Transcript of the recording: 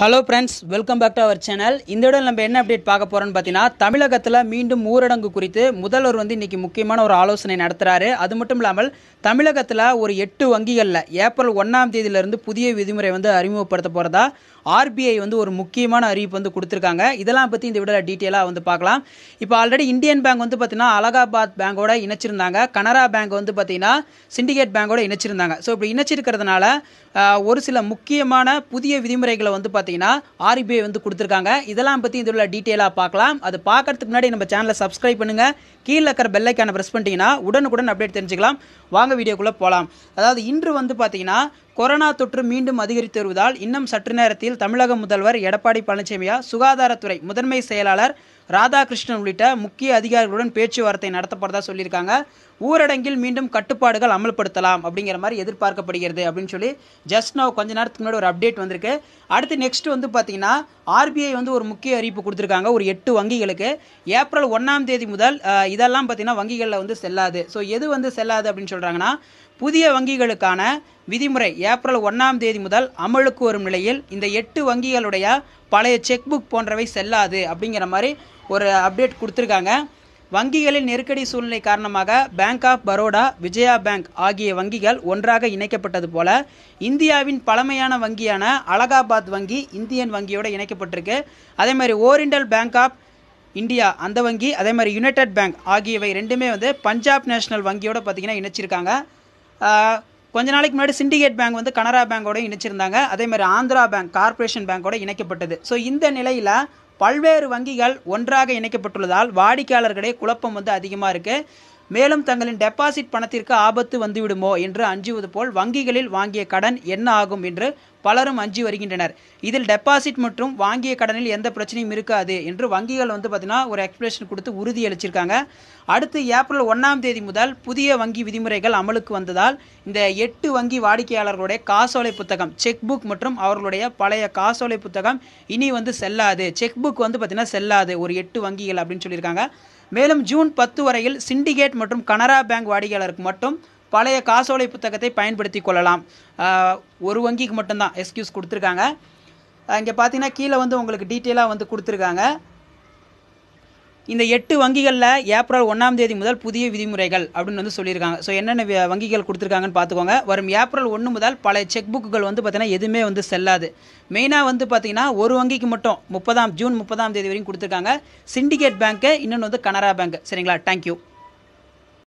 hello friends welcome back to our channel இந்த இடம் நம்ம என்ன அப்டேட் பார்க்க போகிறோன்னு பார்த்தீங்கன்னா தமிழகத்தில் மீண்டும் ஊரடங்கு குறித்து முதல்வர் வந்து இன்றைக்கி முக்கியமான ஒரு ஆலோசனை நடத்துகிறாரு அது மட்டும் இல்லாமல் தமிழகத்தில் ஒரு எட்டு வங்கிகளில் ஏப்ரல் ஒன்றாம் தேதியிலிருந்து புதிய விதிமுறை வந்து அறிமுகப்படுத்த போகிறதா ஆர்பிஐ வந்து ஒரு முக்கியமான அறிவிப்பு வந்து கொடுத்துருக்காங்க இதெல்லாம் பற்றி இந்த விட டீட்டெயிலாக வந்து பார்க்கலாம் இப்போ ஆல்ரெடி இந்தியன் பேங்க் வந்து பார்த்திங்கன்னா அலகாபாத் பேங்கோட இணைச்சிருந்தாங்க கனரா பேங்க் வந்து பார்த்தீங்கன்னா சிண்டிகேட் பேங்கோட இணைச்சிருந்தாங்க ஸோ இப்படி இணைச்சிருக்கிறதுனால ஒரு சில முக்கியமான புதிய விதிமுறைகளை வந்து பார்த்தீங்கன்னா ஆர்பிஐ e வந்து கொடுத்துருக்காங்க இதெல்லாம் பற்றி இதில் டீட்டெயிலாக பார்க்கலாம் அது பார்க்கறதுக்கு முன்னாடி நம்ம சேனலை சப்ஸ்கிரைப் பண்ணுங்கள் கீழே இருக்கிற பெல்லைக்கான ப்ரெஸ் பண்ணிட்டீங்கன்னா உடனுக்குடன் அப்டேட் தெரிஞ்சுக்கலாம் வாங்க வீடியோக்குள்ளே போகலாம் அதாவது இன்று வந்து பார்த்தீங்கன்னா கொரோனா தொற்று மீண்டும் அதிகரித்து வருவதால் இன்னும் சற்று நேரத்தில் தமிழக முதல்வர் எடப்பாடி பழனிசாமியா சுகாதாரத்துறை முதன்மை செயலாளர் ராதாகிருஷ்ணன் உள்ளிட்ட முக்கிய அதிகாரிகளுடன் பேச்சுவார்த்தை நடத்தப்படுறதா சொல்லியிருக்காங்க ஊரடங்கில் மீண்டும் கட்டுப்பாடுகள் அமல்படுத்தலாம் அப்படிங்கிற மாதிரி எதிர்பார்க்கப்படுகிறது அப்படின்னு சொல்லி ஜஸ்ட் நோ கொஞ்ச நேரத்துக்கு முன்னாடி ஒரு அப்டேட் வந்திருக்கு அடுத்து நெக்ஸ்ட் வந்து பார்த்தீங்கன்னா ஆர்பிஐ வந்து ஒரு முக்கிய அறிவிப்பு கொடுத்துருக்காங்க ஒரு எட்டு வங்கிகளுக்கு ஏப்ரல் ஒன்றாம் தேதி முதல் இதெல்லாம் பார்த்தீங்கன்னா வங்கிகளில் வந்து செல்லாது ஸோ எது வந்து செல்லாது அப்படின்னு சொல்கிறாங்கன்னா புதிய வங்கிகளுக்கான விதிமுறை ஏப்ரல் ஒன்றாம் தேதி முதல் அமலுக்கு வரும் நிலையில் இந்த எட்டு வங்கிகளுடைய பழைய செக் புக் போன்றவை செல்லாது அப்படிங்கிற மாதிரி ஒரு அப்டேட் கொடுத்துருக்காங்க வங்கிகளின் நெருக்கடி சூழ்நிலை காரணமாக bank of Baroda Vijaya bank ஆகிய வங்கிகள் ஒன்றாக இணைக்கப்பட்டது போல இந்தியாவின் பழமையான வங்கியான அலகாபாத் வங்கி இந்தியன் வங்கியோடு இணைக்கப்பட்டிருக்கு அதே மாதிரி ஓரியண்டல் பேங்க் ஆஃப் இந்தியா அந்த வங்கி அதே மாதிரி யுனைடெட் பேங்க் ஆகியவை ரெண்டுமே வந்து பஞ்சாப் நேஷனல் வங்கியோடு பார்த்திங்கன்னா இணைச்சிருக்காங்க கொஞ்ச நாளைக்கு முன்னாடி சிண்டிகேட் பேங்க் வந்து கனரா பேங்கோட இணைச்சிருந்தாங்க அதே மாதிரி ஆந்திரா பேங்க் கார்பரேஷன் பேங்கோட இணைக்கப்பட்டது ஸோ இந்த நிலையில் பல்வேறு வங்கிகள் ஒன்றாக இணைக்கப்பட்டுள்ளதால் வாடிக்கையாளர்களிடையே குழப்பம் வந்து அதிகமாக இருக்குது மேலும் தங்களின் டெபாசிட் பணத்திற்கு ஆபத்து வந்துவிடுமோ என்று அஞ்சுவது போல் வங்கிகளில் வாங்கிய கடன் என்ன ஆகும் என்று பலரும் அஞ்சி வருகின்றனர் இதில் டெபாசிட் மற்றும் வாங்கிய கடனில் எந்த பிரச்சனையும் இருக்காது என்று வங்கிகள் வந்து பார்த்தீங்கன்னா ஒரு எக்ஸ்பிளேஷன் கொடுத்து உறுதி அளிச்சிருக்காங்க அடுத்து ஏப்ரல் ஒன்றாம் தேதி முதல் புதிய வங்கி விதிமுறைகள் அமலுக்கு வந்ததால் இந்த எட்டு வங்கி வாடிக்கையாளர்களுடைய காசோலை புத்தகம் செக் புக் மற்றும் அவர்களுடைய பழைய காசோலை புத்தகம் இனி வந்து செல்லாது செக் புக் வந்து பார்த்திங்கன்னா செல்லாது ஒரு எட்டு வங்கிகள் அப்படின்னு சொல்லியிருக்காங்க மேலும் ஜூன் பத்து வரையில் சிண்டிகேட் மற்றும் கனரா பேங்க் வாடிக்கையாளருக்கு மட்டும் பழைய காசோலை புத்தகத்தை பயன்படுத்தி கொள்ளலாம் ஒரு வங்கிக்கு மட்டும்தான் எக்ஸ்கியூஸ் கொடுத்துருக்காங்க இங்கே பார்த்தீங்கன்னா கீழே வந்து உங்களுக்கு டீட்டெயிலாக வந்து கொடுத்துருக்காங்க இந்த எட்டு வங்கிகளில் ஏப்ரல் ஒன்றாம் தேதி முதல் புதிய விதிமுறைகள் அப்படின்னு வந்து சொல்லியிருக்காங்க ஸோ என்னென்ன வங்கிகள் கொடுத்துருக்காங்கன்னு பார்த்துக்கோங்க வரும் ஏப்ரல் ஒன்று முதல் பல செக் புக்குகள் வந்து பார்த்திங்கன்னா எதுவுமே வந்து செல்லாது மெயினாக வந்து பார்த்திங்கன்னா ஒரு வங்கிக்கு மட்டும் முப்பதாம் ஜூன் முப்பதாம் தேதி வரைக்கும் கொடுத்துருக்காங்க சிண்டிகேட் பேங்க்கு இன்னொன்று வந்து கனரா பேங்க் சரிங்களா தேங்க்யூ